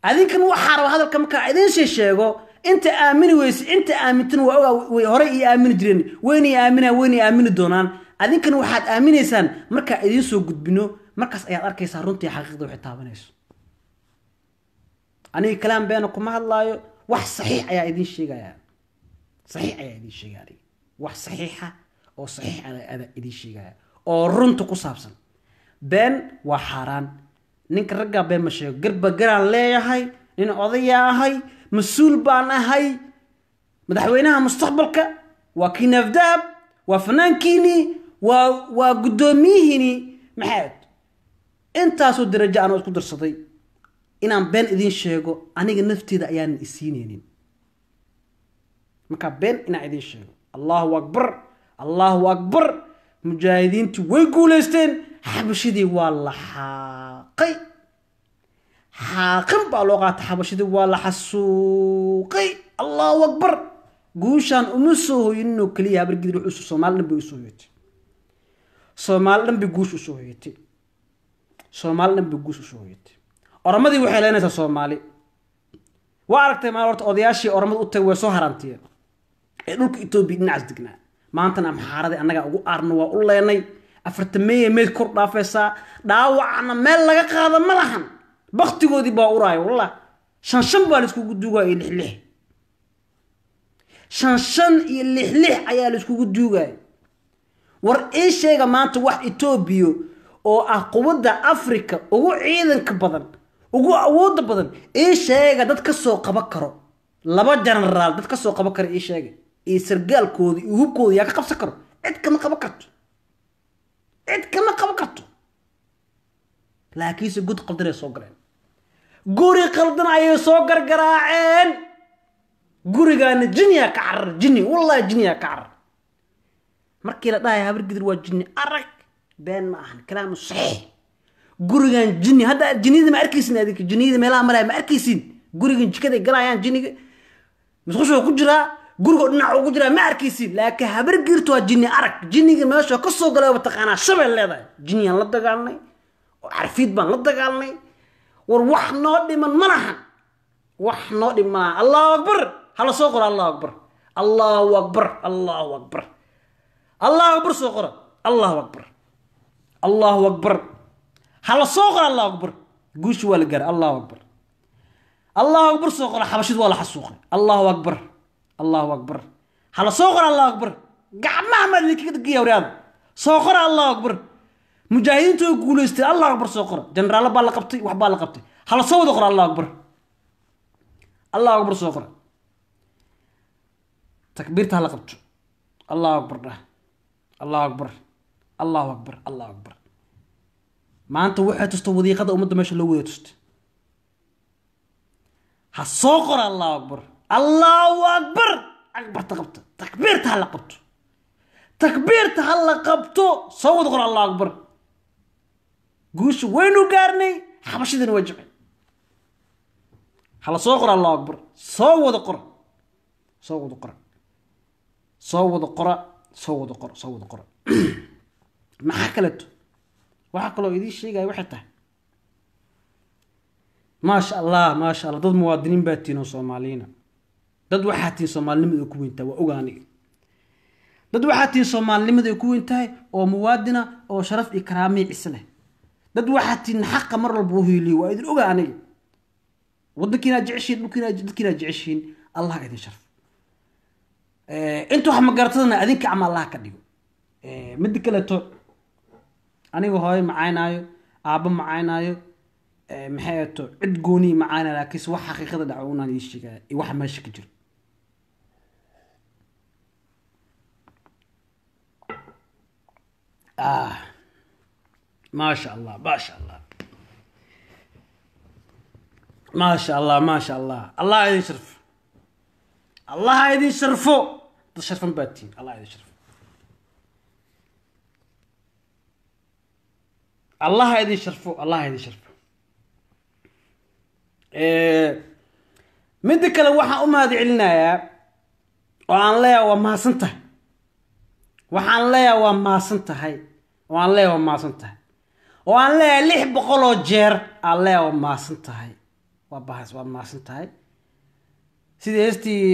adinkan waxaa raba hadalka markaa idiin shee sheego inta aamini weyse inta aamintan waa ogaa horey ii aamini jireen weynay aaminaa weynay aamini doonaan adinkan waxaad aaminaysaan markaa idiin soo gudbino markaas ayaad arkaysaa runtii xaqiiqda waxay taabanayso aniga kalaam beena kuma hadlaayo wax saxiix ayaa idiin sheegayaa saxiix ayaa idiin sheegaan wax saxiixa oo saxiix adaa idiin sheegaya oo runta ku saabsan been waa xaaraan ninka raggaa been ma sheego garba garaan leeyahay nin odayaa ahay mas-uul baan ahay madaxweynaha mustaqbalka waa kii nafdaab waa fanaankiinii waa waa guddoomiyihiini maxaad intaasoo darajo aan isku darsaday inaan been idiin sheego aniga nafteeda ayaanan isiinaynin markaa been inaa idiin sheego allaahu akbar allaahu akbar mujaahidiintu way guulaysteen xabashadii waa la xaaqay xaaqin baa loo qaatay xabashadii waa la xasuuqay allaahu akbar guushaan uma soo hoyaninoo keliya habargidr wuxuusu soomaali dhan bay usoo hoyatay soomaali dhan bay guush usoo hoyatay soomaali dhan bay guush usoo hoyatay oramadii waxay leenaysaa soomaali waa aragtay maal horta odayaashii oramada u tagay way soo harantiyen ee dhulka etoobiya dhinacaas degnaa maantana amxaaradii annagaa ugu aarna waa u leenay afartameeye meyd kor dhaafaysaa dhaawacna meel laga qaada ma lahan baktigoodii baa uraaya wallah shan shan baa laiskugu duugaa iyo lixlix shan iyo lixlix ayaa laiskugu duugaya war ii sheega maanta wax etoobiya oo ah quwadda africa ugu ciidanka badan ugu awoodda badan ii sheega dad ka soo qaba karo laba jenaraal dad ka soo qaba kara ii sheega iyo sargaalkoodii iyo hubkoodii yaa ka qabsan karo cid kama qaban karto cid kama qaban karto laakiinse god qaldan ay soo galeen guri qaldan ayay soo gargaraaceen gurigaana jiniyaa ka carar jini wallahi jiniyaa ka carar markii la dhahaya habargidir waa jini arag been ma ahan kalaamu saxiix gurigan jini hadda jiniyada ma arkaysin adinka jiniyada meelaha maraya ma arkaysin gurigan jikaday galayaan jiniga masqushu ku jiraa gurigoo dhinac ugu jiraa ma arkaysid laakiin habar giirtu waa jinni arag jinniga meesha ka soo galay mataqaanaa shabel leedahay jinniyaan la dagaalnay oo carfiid baan la dagaalnay war wax noo dhiman ma lahan wax noo dhiman malahan allahu akbar hala soo qora allahu akbar allahu akbar allahu akbar allahu akbar soo qora allahu akbar allahu akbar hala soo qora allahu akbar guusha waa la gaara allahu akbar allahu akbar soo qora xabashid waa la xasuuqay allahu akbar allahu akbar hala soo qora allahu akbar gacmaha maad idinkaga giyawryaada soo qora allahu akbar mujaahidiinta oo guulaystay allahu akbar soo qora jenaraallo baa la qabtay waxbaa la qabtay hala soo wada qora allahu akbar allahu akbar soo qora takbiirta hala qabto allahu akbar dhah allahu akbar allahu akbar allahu akbar maanta waxay tusto wadiiqada ummadda meesha loo wada tusta ha soo qora allahu akbar allaahu akbar akbarta qabta takbiirta ha la qabto takbiirta ha la qabto soo wada qor allahu akbar guusha waynu gaarnay xabashadina waa jecel hala soo qor allahu akbar soo wada qora soo wada qora soo wada qora soo wada qora soo wada qora <clears throat> maxaa kaleto waxaa kaloo idiin sheegaya waxay tahay maasha allah maasha allah dad muwaadiniin baa tiinoo soomaaliyiina dad waxaa tihiin soomaalinimada ku weyn waa oga dad waxaa tihiin soomaalinimada ay ku weyn oo muwaadina oo sharaf iyo karaamiya cise dad waxaa tihiin xaqa mar walba uhiiliyo waa idin oga aniga wadankiinaa jeceshiin dhulkiinaa jeceshiin allah idin sharf eh, inta wax magaratadana adinka ama allah ka dhigo eh, midda kaleeto aniga hooyo macaynaayo aabbo macaynaayo eh, maxay ato cid gooniyi macaynay laakiinse wax xaqiiqada dhaco unaan ii sheegaya iyo wax meesha ka jiro Ah. maasha allah maasha allah maasha allah maasha allah allah idin sharfo allah eh, idin sharfo dad sharfan baatin tihiin allah idin sharfo allah idin sharfo allah idin sharfo midda kale waxaan u mahad celinayaa oo aan leeyaha waa mahadsan waxaan leeyaha waa maasan tahay oo aan waa maasan tahay oo aan leeyahay lix boqoloo jeer aan leeya waa maasan tahay waa bahas waa maasan tahay sida heestii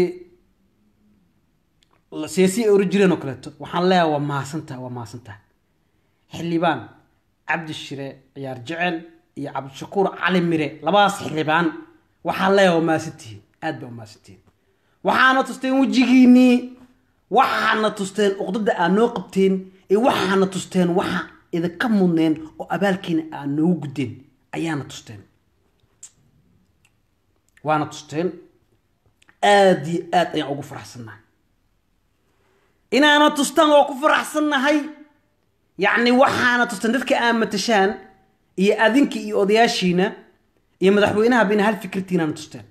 seesiya oran jireen oo kaleeto waxaan leeyaha waa maasan tahay waa maasan tahay xildhibaan cabdishire ciyaar jecel iyo cabdishakuur cali mire labadaas xildhibaan waxaan leeyaha waa maasantihiin aad bay u maasantihiin waxaana tusteen wejigiinii waxaana tusteen uqdada aad noo qabteen ee waxaana tusteen waxa idinka mudneen oo abaalkiina aad noogu guddeen ayaana tusteen waana tusteen aada iyo aad ayaan ugu faraxsannahay inaana tustaan waa ku faraxsannahay yacni waxaana tusteen dadka aa matashaan iyo adinka iyo odayaashiina iyo madaxweynaha bina hal fikirtiinaana tusteen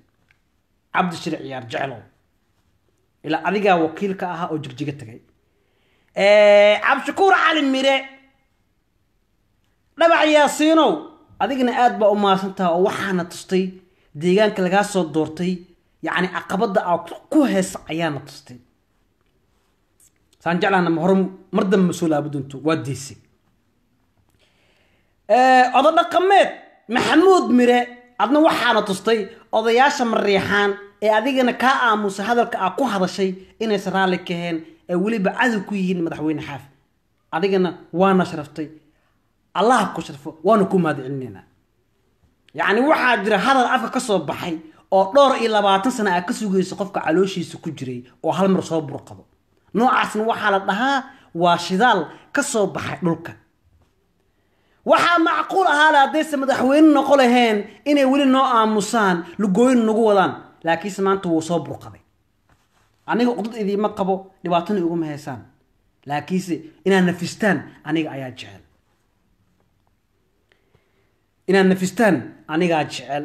cabdishir ciyaar jeclow ilaa adigaa wakiilka ahaa oo jigjiga tagay cabdishakuur cali mire dhabac yaasiinow adigana aad baa u maasantaha oo waxaana tustay deegaanka lagaa soo doortay yacni caqabadda aa ku heesa ayaana tustay saan jeclaana ma mar dambe ma soo laabo doonto waa diisay odo dhaqameed maxamuud mire adna waxaana tustay odayaasha mariixaan ee adigana kaa aamusa hadalka aad ku hadashay inaysan raalli kaheen ee weliba cadow ku yihiin madaxweyne xaafi adigana waana sharaftay allaha ku sharfo waana ku mahad yacni waxaa jira hadal afka ka soo baxay oo dhowr iyo labaatan sana aad ka sugeysa qofka calooshiisa ku jiray oo hal mar soo burqado noocaasna waxaa la dhahaa waa shidaal ka soo baxay dhulka waxaa macquul ahaale haddaysan madaxweyne noqo laheen inay weli noo aamusaan lugooyin nagu wadaan laakiinse maanta wuu soo burqaday aniga cudad idiima qabo dhibaatona iguma haysaan laakiinse inaad nafistaan aniga ayaa jecel inaad nafistaan anigaa jecel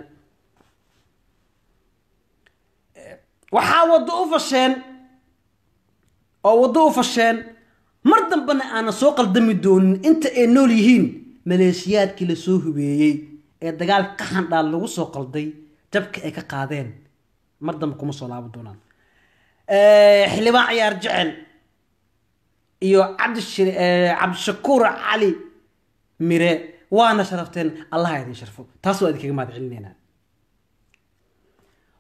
waxaa waddo u fasheen oo waddo u fasheen mar dambena aana soo qaldami doonin inta ay nool yihiin maleeshiyaadkii la soo hubeeyey ee dagaal ka handhaal lagu soo qalday jabka ay ka qaadeen mar dambe kuma soo laabo doonaan eh, xildhibaan ciyaar jecel iyo eh, cabdishakuur cali mire waana sharafteen allaha idin sharfo taas idinkaga mahad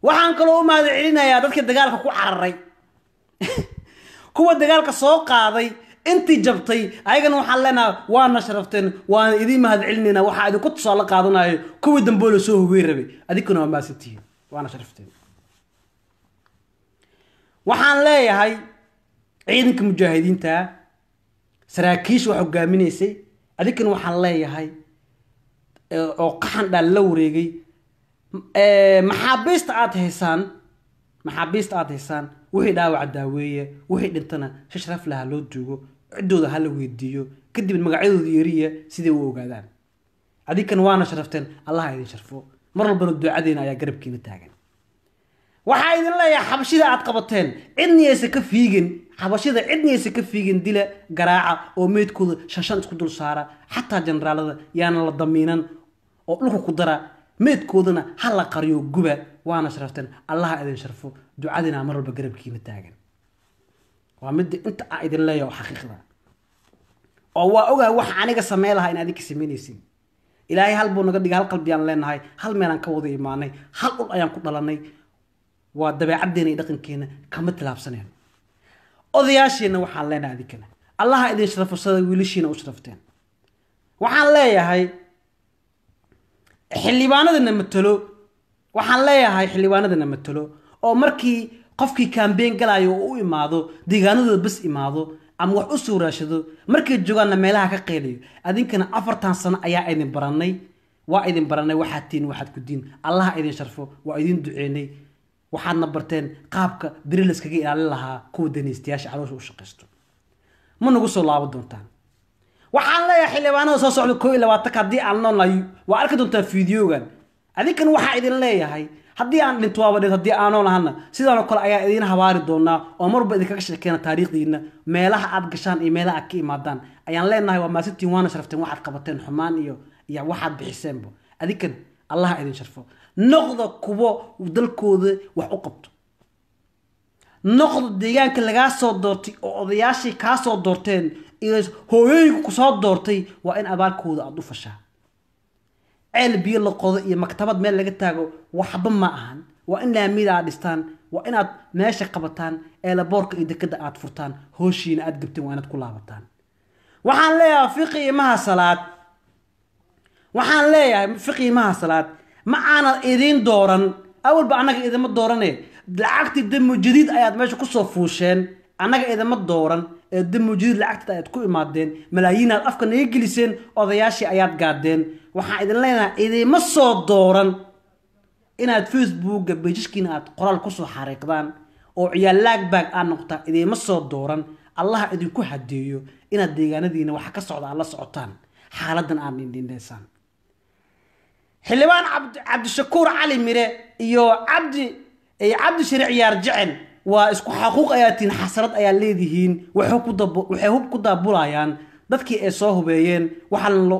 waxaan kaloo u mahad celinayaa dadka dagaalka ku cararay <laughs> kuwa dagaalka soo qaaday intii jabtay ayagana waxaan leenaha waana sharafteen waana idiin mahad celinaynaa waxaa idinku tusaale qaadanayo kuwii dambe oo lasoo hogey rabay adinkuna waa mahadsantihiin waana sharafteen waxaan leeyahay ciidanka mujaahidiinta saraakiish wax hogaaminaysay adinkana waxaan leeyahay eh, oo qaxan dhaal la wareegay eh, maxaabiista aad haysaan maxaabiista aad haysaan wixii dhaawaca daaweeya wixii dhintana si sharaf laha loo duugo ciddooda ha la weydiiyo kadibna magacyadooda yariya siday u ogaadaan adinkan waana sharafteen allaha idin sharfo mar walbana ducadeena ayaa garabkiina taagan waxaa idin leeyahay xabashida aad qabateen cidniyaysa ka fiigin xabashida cidniyaysa ka fiigin dila garaaca oo meydkooda shanshan isku dul saara xataa jenaraalada yaana la damiinan oo dhulka ku dara meydkoodana ha la qariyo guba waana sharafteen allaha idin sharfo ducadina mar walba garabkiina taagan waa midda inta aa ah idin leeyaha xaqiiqda oo waa ogahay wax aniga samey lahaa in adinka samaynaysin ilaahay hal buu naga dhigay hal qalbiyaan leenahay hal meelaan ka wada imaanay hal dhul ayaan ku dhalanay waa dabeecaddeena iyo dhaqankeena kama tilaabsaneen odayaasheenna waxaan leenahay adinkana allaha idin sharafsada wiilashiina u sharafteen waxaan leeyahay xildhibaanadana matalo waxaan leeyahay xildhibaanadana matalo oo markii qofkii kaambeen galaayo oo u imaado deegaanadooda bas imaado ama wax u suuraashado markay joogaanna meelaha ka qeylayo adinkana afartan sano ayaa idin baranay waa idin baranay waxaad tihiin waxaad ku diin allaha idin sharfo waa idin duceynay waxaadna barteen qaabka beri laskaga ilaalin lahaa kuwa danaystayaasha caloosha u shaqaysto ma nagu soo laabo doontaan waxaan leeyahay xildhibaanada soo socda koo iyo labaatanka haddii aan noolnahay waa arki doontaa fideogan adinkan waxaa idin leeyahay haddii aan dhinto dhinto haddii aanoo lahana sidaanoo kale ayaa idiin habaari doonaa oo marba idinkaga sheekeena taariikhdiina meelaha aad gashaan iyo meelaha aad ka imaadaan ayaan leenahay waa maasintiin waana sharafteen waxaad qabateen xumaan iyo iyo waxaad bixiseenba adinkan allaha idin sharfo noqda kuwo dalkooda wax u qabto noqda deegaanka lagaa soo doortay oo odayaashii kaa soo doorteen hooyooyinka kusoo doortay waa in abaalkooda aad u fashaa ceel biyo la qodo iyo maktabad meel laga taago waxba ma ahan waa in laamida aad dhistaan waa inaad meesha qabataan eelaboorka iyo dekadda aad furtaan hooshiina aad gabteen waa inaad ku laabataan waxaan leeyahay fiqiimaha salaad waxaan leeyahay fiqiimaha salaad ma aana idiin dooran awalba annaga idima doorane lacagtii damujadiid ayaad meesha kusoo fuusheen annaga idima dooran ee damujadiid lacagteed ayaad ku imaadeen malaayiinaad afka naga geliseen odayaashii ayaad gaadeen waxaan idin leenahay idima soo dooran inaad facebooka bejishkiina aad qoraal ku soo xariiqdaan oo ciyaal laagbaag aad noqotaa idima soo dooran allah idinku hadeeyo inaad deegaanadiina waxa ka socda aad la socotaan xaaladan aad indhindhaysaan xildhibaan cabdishakuur cali mire iyo cabdi cabdi shiriciyaar jecel waa isku xaquuq ayaa tihiin xasrad ayaa leedihiin waxay hub ku daabulayaan dadkii ay soo hubeeyeen waxaana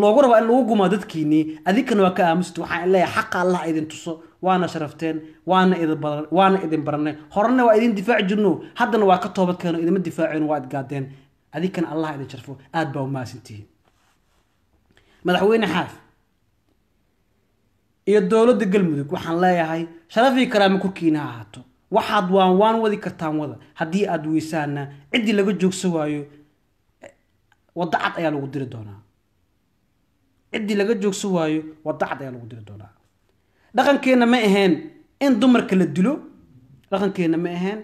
loogu rabaa in lagu gumaa dadkiinii adinkana waa ka aamusid waxaan leeyahay xaqa allah idin tuso waana sharafteen waana idin barnay horena waa idin difaaci jirno haddana waa ka toobad keeno idima difaacino waa idgaadeen adinkana allah idin sharfo aad baa umaasantihiin madaxweyne xaaf iyo dowladda galmudug waxaan leeyahay sharafii karaame kurkiina ahaato waxaad waan waan wadi kartaan wada haddii aad weysaana ciddii laga joogsan waayo wadda cad ayaa lagu diri doonaa ciddii laga joogsan waayo wadda cad ayaa lagu diri doonaa dhaqankeenna ma aheen in dumarka la dilo dhaqankeenna ma aheen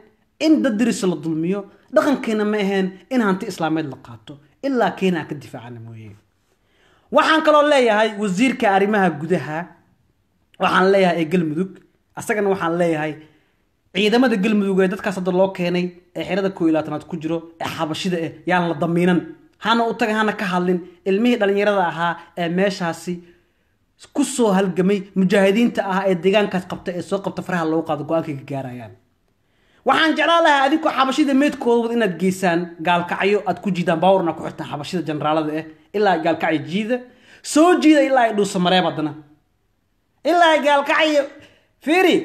in dad diris la dulmiyo dhaqankeenna ma aheen in hanti islaameed la qaato ilaa keenaa ka difaacana mooye waxaan kaloo leeyahay wasiirka arrimaha gudaha waxaan leeyahay ee galmudug asagana waxaan leeyahay ciidamada galmudug ee dadkaas hadda loo keenay ee xerada koo iyo ku jiro ee xabashida eh yaan la damiinan hana u taga hana ka hadlin ilmihii dhallinyarada ahaa ee meeshaasi ku soo halgamay mujaahidiinta ah ee deegaankaas qabta ee soo qabta faraha lagu qaado go-aankay ka gaarayaan waxaan jeclaan lahaa adiku xabashida meydkooda wad inaad geysaan gaalkacyo aad ku jiidaan baawrna ku xirtaan xabashida jenaraalada ah eh, ilaa gaalkacyo jiida soo jiida ilaa ay dhuusamareeb haddana ilaa gaalkacaya fiiri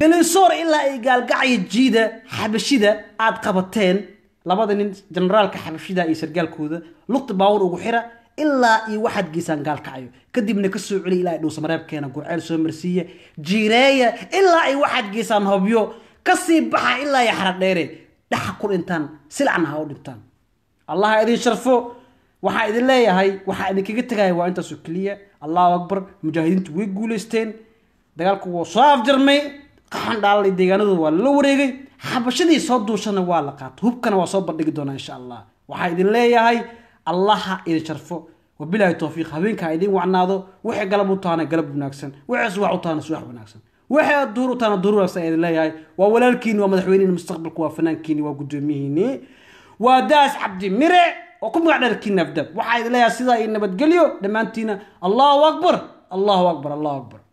galisoor ilaa ay gaalkacaya jiida xabashida aad qabateen labada nin generaalka xabashida iyo sargaalkooda lugta baawar ugu xira ilaa iyo waxaad geysaan gaalkacayo kadibna kasoo celi ilaa ay dhuusamareebkeena gurceel soo marsiiya jiireeya ilaa ay waxaad geysaan hobyo kasii baxa ilaa iyo xaradheere dhaxa ku dhintaan silacna ha u dhintaan allah idin sharfo waxaa idin leeyahay waxaa idinkaga tegaya waa intaasoo keliya allahu akbar mujaahidiintu way guulaysteen dagaalku waa soo afjarmay qaxan dhaalalay deegaanadooda waa lala wareegay xabashadii soo duushana waa la qaatay hubkana waa soo bandhigi doonaa insha allah waxaa idin leeyahay allaha idin sharfo wabilaahi towfiiq habeenkaa idin wacnaado wixii galab u tahana galab wanaagsan wixii subax u tahana subax wanaagsan wixii duur u tahana duur wanaagsan idin leeyahay waa walaalkiini waa madaxweynihiin mustaqbalku waa fanaankiini waa guddoomiyihiini waa daas cabdi mire oo ku magac dharkiina waxaa idin leeyahay sidaa iyo nabadgelyo dhammaantiina allahu akbar allahu akbar allahu akbar